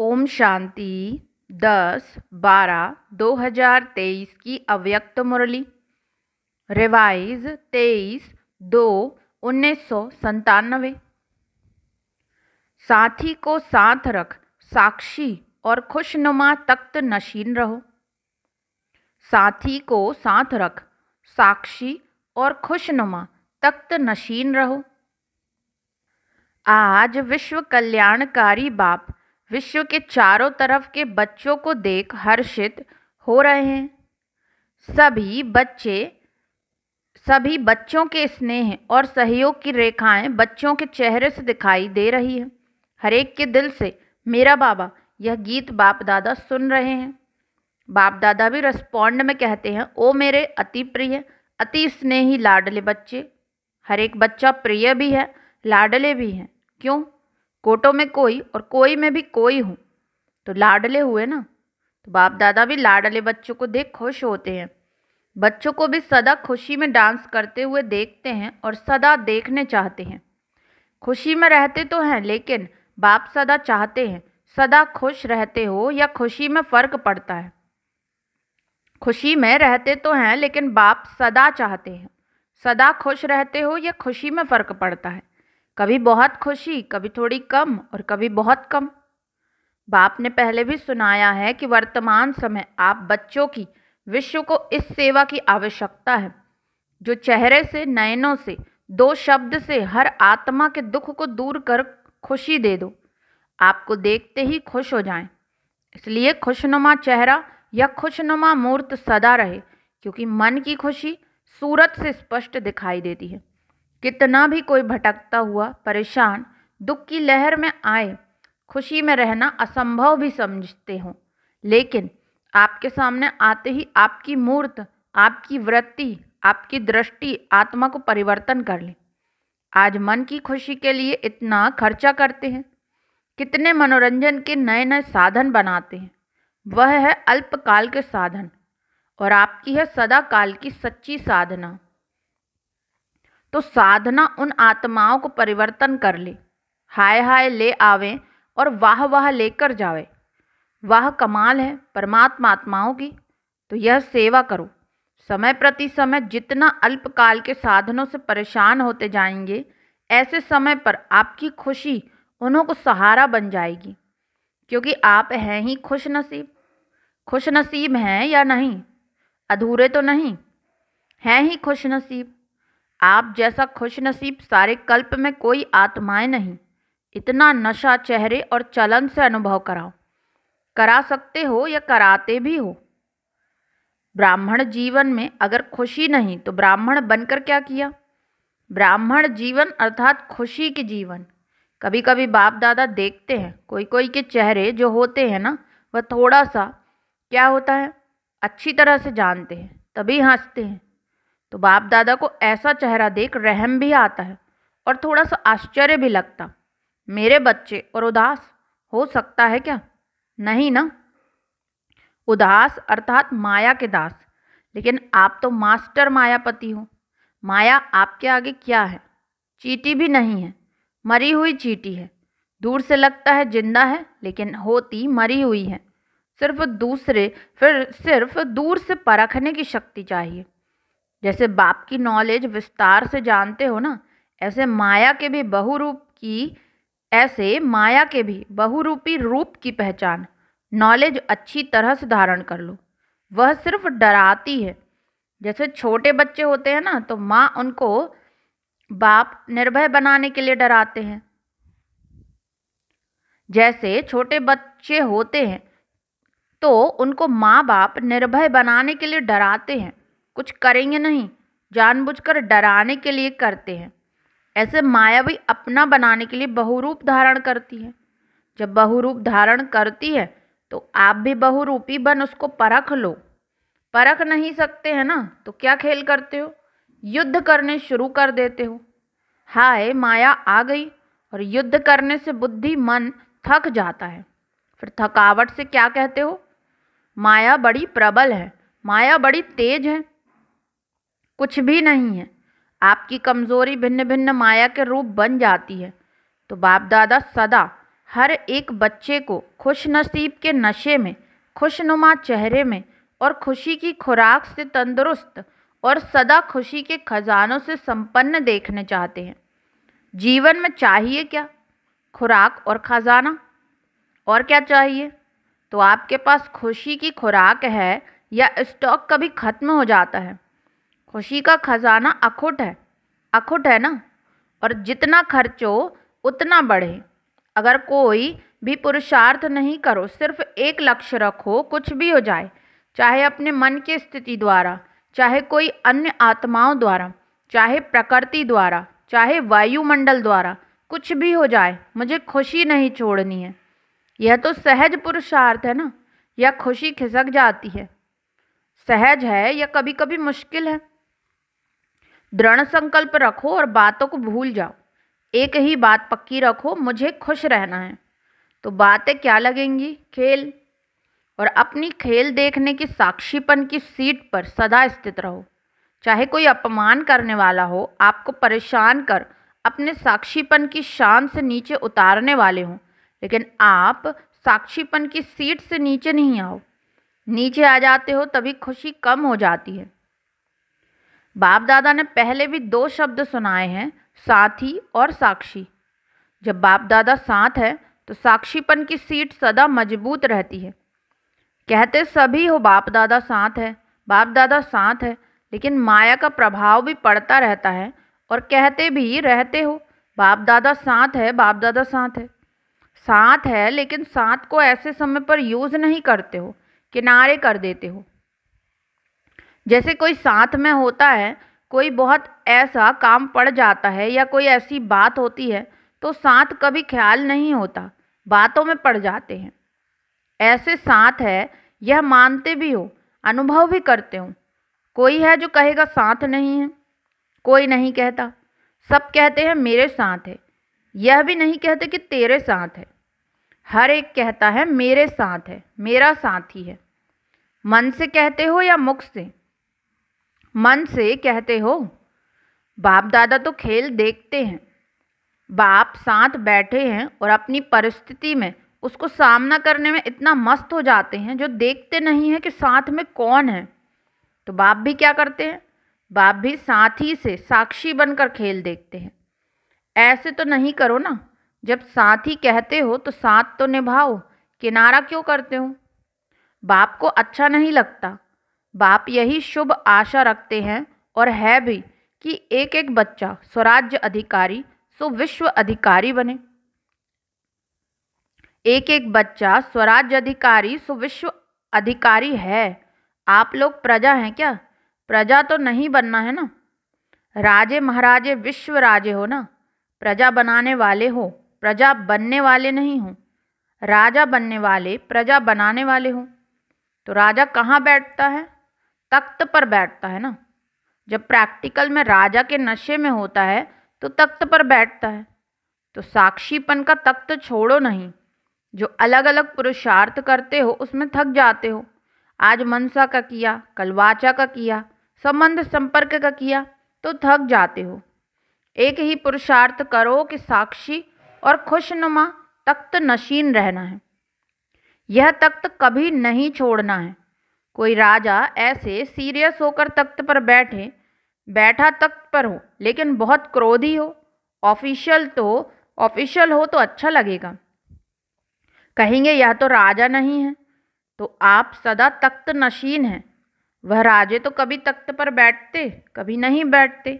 ओम शांति दस बारह दो हजार तेईस की अव्यक्त मुरली रिवाइज तेईस दो उन्नीस सौ संतानवे साथी को साथ रख साक्षी और खुशनुमा तख्त नशीन रहो साथी को साथ रख साक्षी और खुशनुमा तख्त नशीन रहो आज विश्व कल्याणकारी बाप विश्व के चारों तरफ के बच्चों को देख हर्षित हो रहे हैं सभी बच्चे सभी बच्चों के स्नेह और सहयोग की रेखाएं बच्चों के चेहरे से दिखाई दे रही है हरेक के दिल से मेरा बाबा यह गीत बाप दादा सुन रहे हैं बाप दादा भी रेस्पॉन्ड में कहते हैं ओ मेरे अति प्रिय अति स्नेही लाडले बच्चे हर एक बच्चा प्रिय भी है लाडले भी हैं क्यों कोटों में कोई और कोई में भी कोई हूँ तो लाडले हुए ना तो बाप दादा भी लाडले बच्चों को देख खुश होते हैं बच्चों को भी सदा खुशी में डांस करते हुए देखते हैं और सदा देखने चाहते हैं खुशी में रहते तो हैं लेकिन बाप सदा चाहते हैं सदा खुश रहते हो या खुशी में फ़र्क पड़ता है खुशी में रहते तो हैं लेकिन बाप सदा चाहते हैं सदा खुश रहते हो या खुशी में फ़र्क पड़ता है कभी बहुत खुशी कभी थोड़ी कम और कभी बहुत कम बाप ने पहले भी सुनाया है कि वर्तमान समय आप बच्चों की विश्व को इस सेवा की आवश्यकता है जो चेहरे से नयनों से दो शब्द से हर आत्मा के दुख को दूर कर खुशी दे दो आपको देखते ही खुश हो जाएं। इसलिए खुशनुमा चेहरा या खुशनुमा मूर्त सदा रहे क्योंकि मन की खुशी सूरत से स्पष्ट दिखाई देती है कितना भी कोई भटकता हुआ परेशान दुख की लहर में आए खुशी में रहना असंभव भी समझते हो लेकिन आपके सामने आते ही आपकी मूर्त आपकी वृत्ति आपकी दृष्टि आत्मा को परिवर्तन कर ले आज मन की खुशी के लिए इतना खर्चा करते हैं कितने मनोरंजन के नए नए साधन बनाते हैं वह है अल्पकाल के साधन और आपकी है सदा काल की सच्ची साधना तो साधना उन आत्माओं को परिवर्तन कर ले हाय हाय ले आवे और वाह वाह लेकर जावे वह कमाल है परमात्मा आत्माओं की तो यह सेवा करो समय प्रति समय जितना अल्पकाल के साधनों से परेशान होते जाएंगे ऐसे समय पर आपकी खुशी उन्हों को सहारा बन जाएगी क्योंकि आप हैं ही खुश नसीब खुश नसीब हैं या नहीं अधूरे तो नहीं हैं ही खुश नसीब आप जैसा खुश नसीब सारे कल्प में कोई आत्माएं नहीं इतना नशा चेहरे और चलन से अनुभव कराओ करा सकते हो या कराते भी हो ब्राह्मण जीवन में अगर खुशी नहीं तो ब्राह्मण बनकर क्या किया ब्राह्मण जीवन अर्थात खुशी के जीवन कभी कभी बाप दादा देखते हैं कोई कोई के चेहरे जो होते हैं ना वह थोड़ा सा क्या होता है अच्छी तरह से जानते हैं तभी हंसते हैं तो बाप दादा को ऐसा चेहरा देख रहम भी आता है और थोड़ा सा आश्चर्य भी लगता मेरे बच्चे और उदास हो सकता है क्या नहीं ना उदास अर्थात माया के दास लेकिन आप तो मास्टर मायापति हो माया आपके आगे क्या है चीटी भी नहीं है मरी हुई चीटी है दूर से लगता है जिंदा है लेकिन होती मरी हुई है सिर्फ दूसरे फिर सिर्फ दूर से परखने की शक्ति चाहिए जैसे बाप की नॉलेज विस्तार से जानते हो ना ऐसे माया के भी बहुरूप की ऐसे माया के भी बहुरूपी रूप की पहचान नॉलेज अच्छी तरह से धारण कर लो वह सिर्फ डराती है जैसे छोटे बच्चे होते हैं ना तो माँ उनको बाप निर्भय बनाने के लिए डराते हैं जैसे छोटे बच्चे होते हैं तो उनको माँ बाप निर्भय बनाने के लिए डराते हैं कुछ करेंगे नहीं जानबूझकर डराने के लिए करते हैं ऐसे माया भी अपना बनाने के लिए बहुरूप धारण करती है जब बहुरूप धारण करती है तो आप भी बहुरूपी बन उसको परख लो परख नहीं सकते हैं ना तो क्या खेल करते हो युद्ध करने शुरू कर देते हो हाय माया आ गई और युद्ध करने से बुद्धि मन थक जाता है फिर थकावट से क्या कहते हो माया बड़ी प्रबल है माया बड़ी तेज है कुछ भी नहीं है आपकी कमज़ोरी भिन्न भिन्न माया के रूप बन जाती है तो बाप दादा सदा हर एक बच्चे को खुश नसीब के नशे में खुशनुमा चेहरे में और खुशी की खुराक से तंदुरुस्त और सदा खुशी के खजानों से संपन्न देखने चाहते हैं जीवन में चाहिए क्या खुराक और खजाना और क्या चाहिए तो आपके पास खुशी की खुराक है या स्टॉक कभी ख़त्म हो जाता है खुशी का खजाना अखुट है अखुट है ना और जितना खर्च हो उतना बढ़े अगर कोई भी पुरुषार्थ नहीं करो सिर्फ एक लक्ष्य रखो कुछ भी हो जाए चाहे अपने मन की स्थिति द्वारा चाहे कोई अन्य आत्माओं द्वारा चाहे प्रकृति द्वारा चाहे वायुमंडल द्वारा कुछ भी हो जाए मुझे खुशी नहीं छोड़नी है यह तो सहज पुरुषार्थ है ना यह खुशी खिसक जाती है सहज है या कभी कभी मुश्किल है दृढ़ संकल्प रखो और बातों को भूल जाओ एक ही बात पक्की रखो मुझे खुश रहना है तो बातें क्या लगेंगी खेल और अपनी खेल देखने की साक्षीपन की सीट पर सदा स्थित रहो चाहे कोई अपमान करने वाला हो आपको परेशान कर अपने साक्षीपन की शान से नीचे उतारने वाले हों लेकिन आप साक्षीपन की सीट से नीचे नहीं आओ नीचे आ जाते हो तभी खुशी कम हो जाती है बाप दादा ने पहले भी दो शब्द सुनाए हैं साथी और साक्षी जब बाप दादा साथ है तो साक्षीपन की सीट सदा मजबूत रहती है कहते सभी हो बाप दादा साथ है बाप दादा साथ है लेकिन माया का प्रभाव भी पड़ता रहता है और कहते भी रहते हो बाप दादा साथ है बाप दादा साथ है साथ है लेकिन साथ को ऐसे समय पर यूज़ नहीं करते हो किनारे कर देते हो जैसे कोई साथ में होता है कोई बहुत ऐसा काम पड़ जाता है या कोई ऐसी बात होती है तो साथ कभी ख्याल नहीं होता बातों में पड़ जाते हैं ऐसे साथ है यह मानते भी हो अनुभव भी करते हो कोई है जो कहेगा साथ नहीं है कोई नहीं कहता सब कहते हैं मेरे साथ है यह भी नहीं कहते कि तेरे साथ है हर एक कहता है मेरे साथ है मेरा साथ ही है मन से कहते हो या मुख से मन से कहते हो बाप दादा तो खेल देखते हैं बाप साथ बैठे हैं और अपनी परिस्थिति में उसको सामना करने में इतना मस्त हो जाते हैं जो देखते नहीं हैं कि साथ में कौन है तो बाप भी क्या करते हैं बाप भी साथी से साक्षी बनकर खेल देखते हैं ऐसे तो नहीं करो ना जब साथी कहते हो तो साथ तो निभाओ किनारा क्यों करते हो बाप को अच्छा नहीं लगता बाप यही शुभ आशा रखते हैं और है भी कि एक एक बच्चा स्वराज्य अधिकारी सो विश्व अधिकारी बने एक एक बच्चा स्वराज्य अधिकारी सो विश्व अधिकारी है आप लोग प्रजा हैं क्या प्रजा तो नहीं बनना है ना राजे महाराजे विश्व राजे हो ना प्रजा बनाने वाले हो प्रजा बनने वाले नहीं हो राजा बनने वाले प्रजा बनाने वाले हो तो राजा कहाँ बैठता है तख्त पर बैठता है ना जब प्रैक्टिकल में राजा के नशे में होता है तो तख्त पर बैठता है तो साक्षीपन का तख्त छोड़ो नहीं जो अलग अलग पुरुषार्थ करते हो उसमें थक जाते हो आज मनसा का किया कल वाचा का किया संबंध संपर्क का किया तो थक जाते हो एक ही पुरुषार्थ करो कि साक्षी और खुशनुमा तख्त नशीन रहना है यह तख्त कभी नहीं छोड़ना है कोई राजा ऐसे सीरियस होकर तख्त पर बैठे बैठा तख्त पर हो लेकिन बहुत क्रोधी हो ऑफिशियल तो ऑफिशियल हो तो अच्छा लगेगा कहेंगे यह तो राजा नहीं है तो आप सदा तख्त नशीन हैं वह राजे तो कभी तख्त पर बैठते कभी नहीं बैठते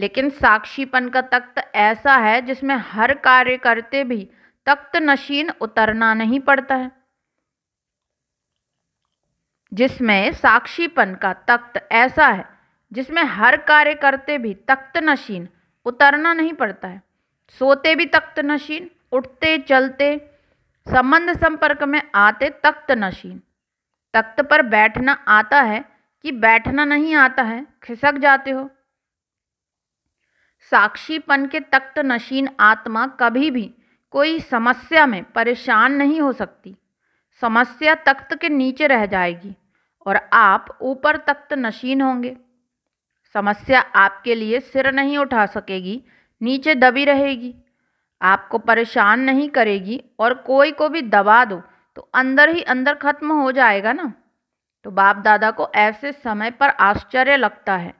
लेकिन साक्षीपन का तख्त ऐसा है जिसमें हर कार्य करते भी तख्त नशीन उतरना नहीं पड़ता है जिसमें साक्षीपन का तख्त ऐसा है जिसमें हर कार्य करते भी तख्त नशीन उतरना नहीं पड़ता है सोते भी तख्त नशीन उठते चलते संबंध संपर्क में आते तख्त नशीन तख्त पर बैठना आता है कि बैठना नहीं आता है खिसक जाते हो साक्षीपन के तख्त नशीन आत्मा कभी भी कोई समस्या में परेशान नहीं हो सकती समस्या तख्त के नीचे रह जाएगी और आप ऊपर तख्त नशीन होंगे समस्या आपके लिए सिर नहीं उठा सकेगी नीचे दबी रहेगी आपको परेशान नहीं करेगी और कोई को भी दबा दो तो अंदर ही अंदर खत्म हो जाएगा ना तो बाप दादा को ऐसे समय पर आश्चर्य लगता है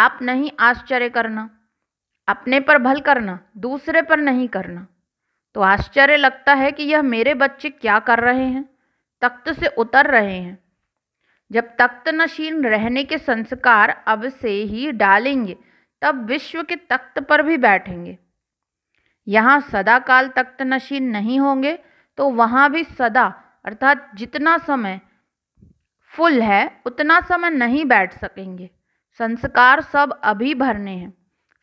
आप नहीं आश्चर्य करना अपने पर भल करना दूसरे पर नहीं करना तो आश्चर्य लगता है कि यह मेरे बच्चे क्या कर रहे हैं तख्त से उतर रहे हैं जब तख्त नशीन रहने के संस्कार अब से ही डालेंगे तब विश्व के तख्त पर भी बैठेंगे यहाँ सदाकाल तख्त नशीन नहीं होंगे तो वहाँ भी सदा अर्थात जितना समय फुल है उतना समय नहीं बैठ सकेंगे संस्कार सब अभी भरने हैं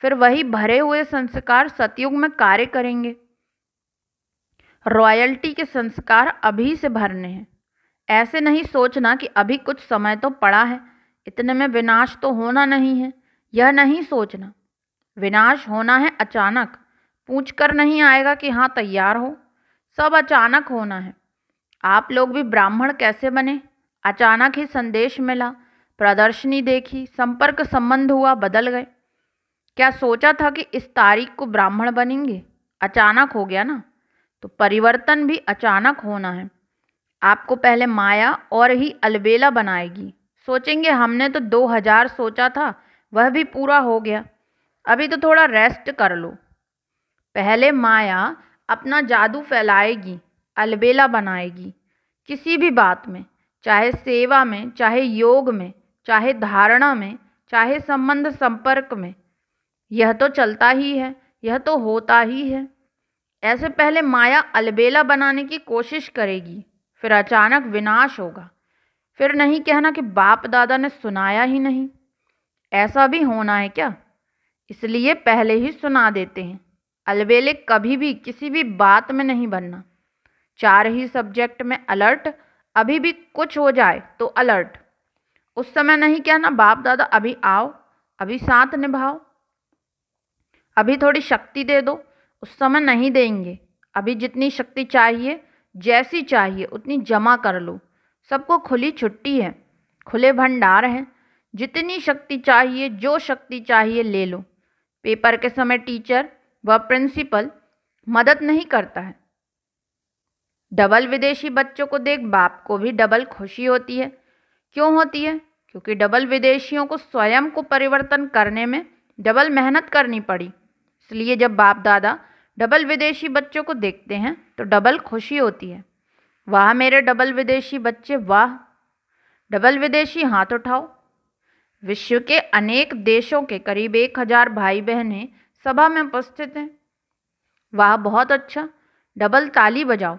फिर वही भरे हुए संस्कार सतयुग में कार्य करेंगे रॉयल्टी के संस्कार अभी से भरने हैं ऐसे नहीं सोचना कि अभी कुछ समय तो पड़ा है इतने में विनाश तो होना नहीं है यह नहीं सोचना विनाश होना है अचानक पूछ कर नहीं आएगा कि हाँ तैयार हो सब अचानक होना है आप लोग भी ब्राह्मण कैसे बने अचानक ही संदेश मिला प्रदर्शनी देखी संपर्क संबंध हुआ बदल गए क्या सोचा था कि इस तारीख को ब्राह्मण बनेंगे अचानक हो गया ना तो परिवर्तन भी अचानक होना है आपको पहले माया और ही अलबेला बनाएगी सोचेंगे हमने तो दो हज़ार सोचा था वह भी पूरा हो गया अभी तो थोड़ा रेस्ट कर लो पहले माया अपना जादू फैलाएगी अलबेला बनाएगी किसी भी बात में चाहे सेवा में चाहे योग में चाहे धारणा में चाहे संबंध संपर्क में यह तो चलता ही है यह तो होता ही है ऐसे पहले माया अलबेला बनाने की कोशिश करेगी फिर अचानक विनाश होगा फिर नहीं कहना कि बाप दादा ने सुनाया ही नहीं ऐसा भी होना है क्या इसलिए पहले ही सुना देते हैं अलबेले कभी भी किसी भी बात में नहीं बनना चार ही सब्जेक्ट में अलर्ट अभी भी कुछ हो जाए तो अलर्ट उस समय नहीं कहना बाप दादा अभी आओ अभी साथ निभाओ अभी थोड़ी शक्ति दे दो उस समय नहीं देंगे अभी जितनी शक्ति चाहिए जैसी चाहिए उतनी जमा कर लो सबको खुली छुट्टी है खुले भंडार हैं जितनी शक्ति चाहिए जो शक्ति चाहिए ले लो पेपर के समय टीचर व प्रिंसिपल मदद नहीं करता है डबल विदेशी बच्चों को देख बाप को भी डबल खुशी होती है क्यों होती है क्योंकि डबल विदेशियों को स्वयं को परिवर्तन करने में डबल मेहनत करनी पड़ी इसलिए जब बाप दादा डबल विदेशी बच्चों को देखते हैं तो डबल खुशी होती है वाह मेरे डबल विदेशी बच्चे वाह डबल विदेशी हाथ उठाओ विश्व के अनेक देशों के करीब एक हजार भाई बहनें सभा में उपस्थित हैं वाह बहुत अच्छा डबल ताली बजाओ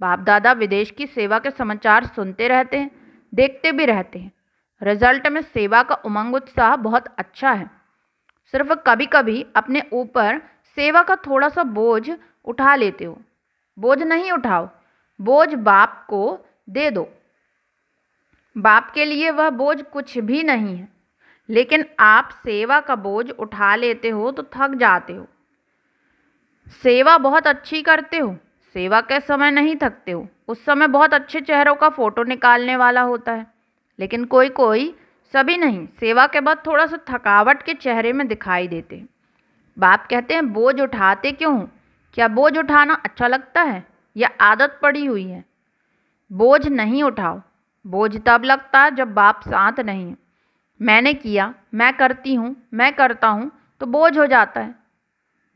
बाप दादा विदेश की सेवा के समाचार सुनते रहते हैं देखते भी रहते हैं रिजल्ट में सेवा का उमंग उत्साह बहुत अच्छा है सिर्फ कभी कभी अपने ऊपर सेवा का थोड़ा सा बोझ उठा लेते हो बोझ नहीं उठाओ बोझ बाप को दे दो बाप के लिए वह बोझ कुछ भी नहीं है लेकिन आप सेवा का बोझ उठा लेते हो तो थक जाते हो सेवा बहुत अच्छी करते हो सेवा के समय नहीं थकते हो उस समय बहुत अच्छे चेहरों का फ़ोटो निकालने वाला होता है लेकिन कोई कोई सभी नहीं सेवा के बाद थोड़ा सा थकावट के चेहरे में दिखाई देते हैं बाप कहते हैं बोझ उठाते क्यों क्या बोझ उठाना अच्छा लगता है या आदत पड़ी हुई है बोझ नहीं उठाओ बोझ तब लगता है जब बाप साथ नहीं है मैंने किया मैं करती हूँ मैं करता हूँ तो बोझ हो जाता है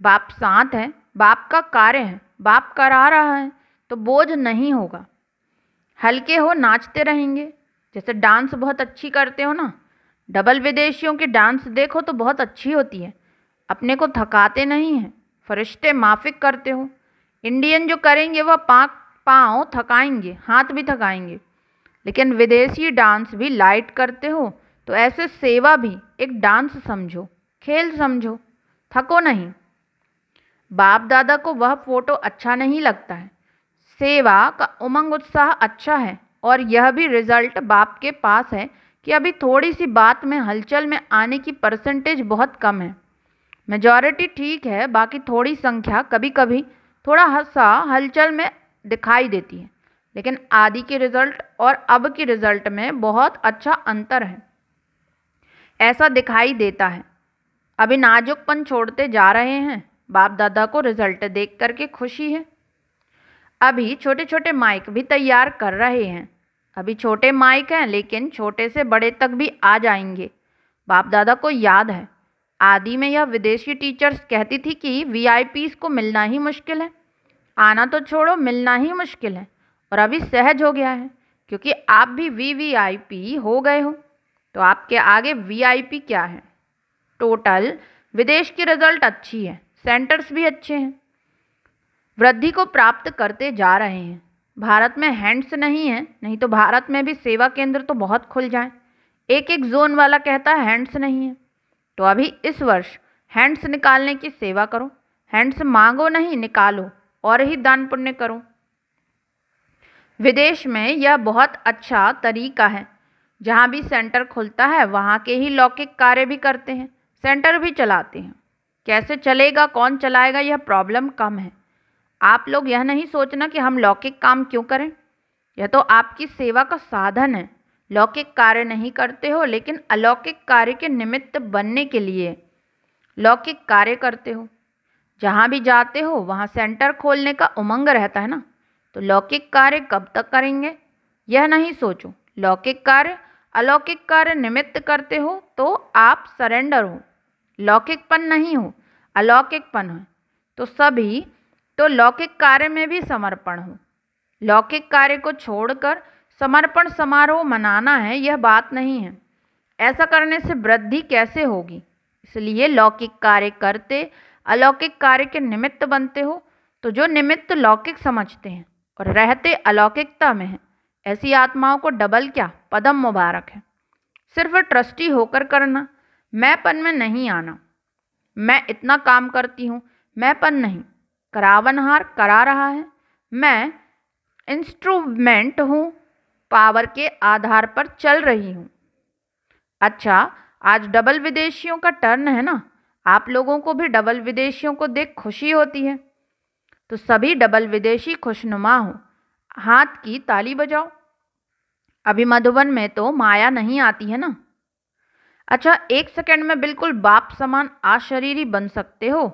बाप साथ है बाप का कार्य है बाप करा रहा है तो बोझ नहीं होगा हल्के हो नाचते रहेंगे जैसे डांस बहुत अच्छी करते हो ना डबल विदेशियों के डांस देखो तो बहुत अच्छी होती है अपने को थकाते नहीं हैं फरिश्ते माफिक करते हो इंडियन जो करेंगे वह पाक पाँव थकाएंगे हाथ भी थकाएंगे लेकिन विदेशी डांस भी लाइट करते हो तो ऐसे सेवा भी एक डांस समझो खेल समझो थको नहीं बाप दादा को वह फोटो अच्छा नहीं लगता है सेवा का उमंग उत्साह अच्छा है और यह भी रिजल्ट बाप के पास है कि अभी थोड़ी सी बात में हलचल में आने की परसेंटेज बहुत कम है मेजॉरिटी ठीक है बाकी थोड़ी संख्या कभी कभी थोड़ा हसा हलचल में दिखाई देती है लेकिन आदि के रिजल्ट और अब के रिजल्ट में बहुत अच्छा अंतर है ऐसा दिखाई देता है अभी नाजुकपन छोड़ते जा रहे हैं बाप दादा को रिजल्ट देख करके खुशी है अभी छोटे छोटे माइक भी तैयार कर रहे हैं अभी छोटे माइक हैं लेकिन छोटे से बड़े तक भी आ जाएंगे बाप दादा को याद है आदि में यह विदेशी टीचर्स कहती थी कि वीआईपीस को मिलना ही मुश्किल है आना तो छोड़ो मिलना ही मुश्किल है और अभी सहज हो गया है क्योंकि आप भी वीवीआईपी हो गए हो तो आपके आगे वीआईपी क्या है टोटल विदेश की रिजल्ट अच्छी है सेंटर्स भी अच्छे हैं वृद्धि को प्राप्त करते जा रहे हैं भारत में हैंड्स नहीं है नहीं तो भारत में भी सेवा केंद्र तो बहुत खुल जाए एक एक जोन वाला कहता है हैंड्स नहीं है तो अभी इस वर्ष हैंड्स निकालने की सेवा करो हैंड्स मांगो नहीं निकालो और ही दान पुण्य करो विदेश में यह बहुत अच्छा तरीका है जहाँ भी सेंटर खुलता है वहाँ के ही लौकिक कार्य भी करते हैं सेंटर भी चलाते हैं कैसे चलेगा कौन चलाएगा यह प्रॉब्लम कम है आप लोग यह नहीं सोचना कि हम लौकिक काम क्यों करें यह तो आपकी सेवा का साधन है लौकिक कार्य नहीं करते हो लेकिन अलौकिक कार्य के निमित्त बनने के लिए लौकिक कार्य करते हो जहाँ भी जाते हो वहाँ सेंटर खोलने का उमंग रहता है ना तो लौकिक कार्य कब तक करेंगे यह नहीं सोचो लौकिक कार्य अलौकिक कार्य निमित्त करते हो तो आप सरेंडर हो लौकिकपन नहीं हो अलौकिकपन है तो सभी तो लौकिक कार्य में भी समर्पण हो लौकिक कार्य को छोड़कर समर्पण समारोह मनाना है यह बात नहीं है ऐसा करने से वृद्धि कैसे होगी इसलिए लौकिक कार्य करते अलौकिक कार्य के निमित्त बनते हो तो जो निमित्त लौकिक समझते हैं और रहते अलौकिकता में हैं ऐसी आत्माओं को डबल क्या पदम मुबारक है सिर्फ ट्रस्टी होकर करना मैंपन में नहीं आना मैं इतना काम करती हूँ मैंपन नहीं करावनहार करा रहा है मैं इंस्ट्रूमेंट हूँ पावर के आधार पर चल रही हूँ अच्छा आज डबल विदेशियों का टर्न है ना आप लोगों को भी डबल विदेशियों को देख खुशी होती है तो सभी डबल विदेशी खुशनुमा हो हाथ की ताली बजाओ अभी मधुबन में तो माया नहीं आती है ना अच्छा एक सेकंड में बिल्कुल बाप समान आशरीरी बन सकते हो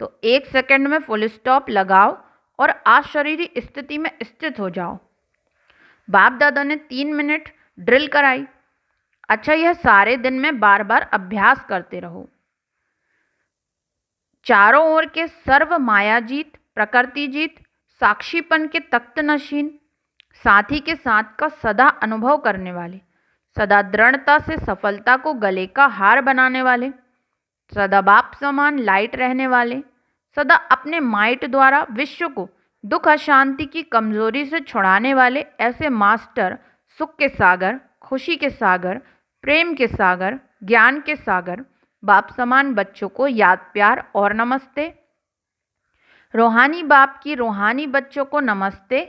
तो एक सेकंड में फुल स्टॉप लगाओ और आशरीरी स्थिति में स्थित हो जाओ बाप दादा ने तीन मिनट ड्रिल कराई अच्छा यह सारे दिन में बार बार अभ्यास करते रहो चारों ओर के सर्व मायाजीत प्रकृतिजीत साक्षीपन के तख्त नशीन साथी के साथ का सदा अनुभव करने वाले सदा दृढ़ता से सफलता को गले का हार बनाने वाले सदा बाप समान लाइट रहने वाले सदा अपने माइट द्वारा विश्व को दुख अशांति की कमजोरी से छुड़ाने वाले ऐसे मास्टर सुख के सागर खुशी के सागर प्रेम के सागर ज्ञान के सागर बाप समान बच्चों को याद प्यार और नमस्ते रूहानी बाप की रूहानी बच्चों को नमस्ते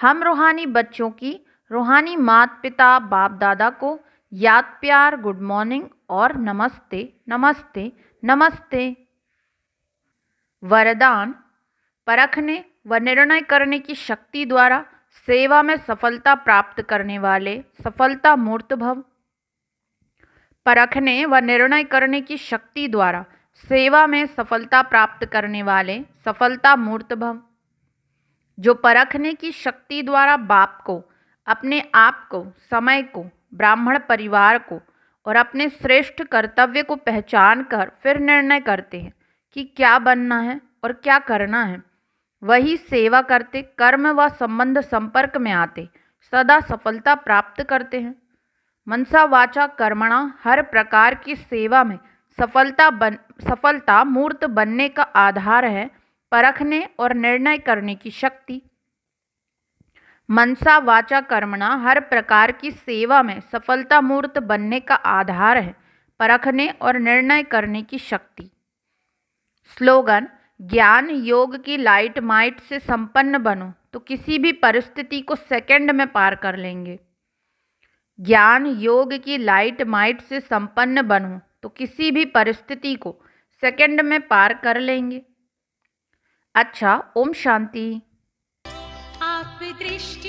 हम रूहानी बच्चों की रूहानी मात पिता बाप दादा को याद प्यार गुड मॉर्निंग और नमस्ते नमस्ते नमस्ते वरदान परखने व निर्णय करने की शक्ति द्वारा सेवा में सफलता प्राप्त करने वाले सफलता मूर्त भव परखने व निर्णय करने की शक्ति द्वारा सेवा में सफलता प्राप्त करने वाले सफलता मूर्त भव जो परखने की शक्ति द्वारा बाप को अपने आप को समय को ब्राह्मण परिवार को और अपने श्रेष्ठ कर्तव्य को पहचान कर फिर निर्णय करते हैं कि क्या बनना है और क्या करना है वही सेवा करते कर्म व संबंध संपर्क में आते सदा सफलता प्राप्त करते हैं मनसा वाचा कर्मणा हर प्रकार की सेवा में सफलता बन सफलता मूर्त बनने का आधार है परखने और निर्णय करने की शक्ति मनसा वाचा कर्मणा हर प्रकार की सेवा में सफलता मूर्त बनने का आधार है परखने और निर्णय करने की शक्ति स्लोगन ज्ञान योग की लाइट माइट से संपन्न बनो तो किसी भी परिस्थिति को सेकंड में पार कर लेंगे ज्ञान योग की लाइट माइट से संपन्न बनो तो किसी भी परिस्थिति को सेकंड में पार कर लेंगे अच्छा ओम शांति आप दृष्टि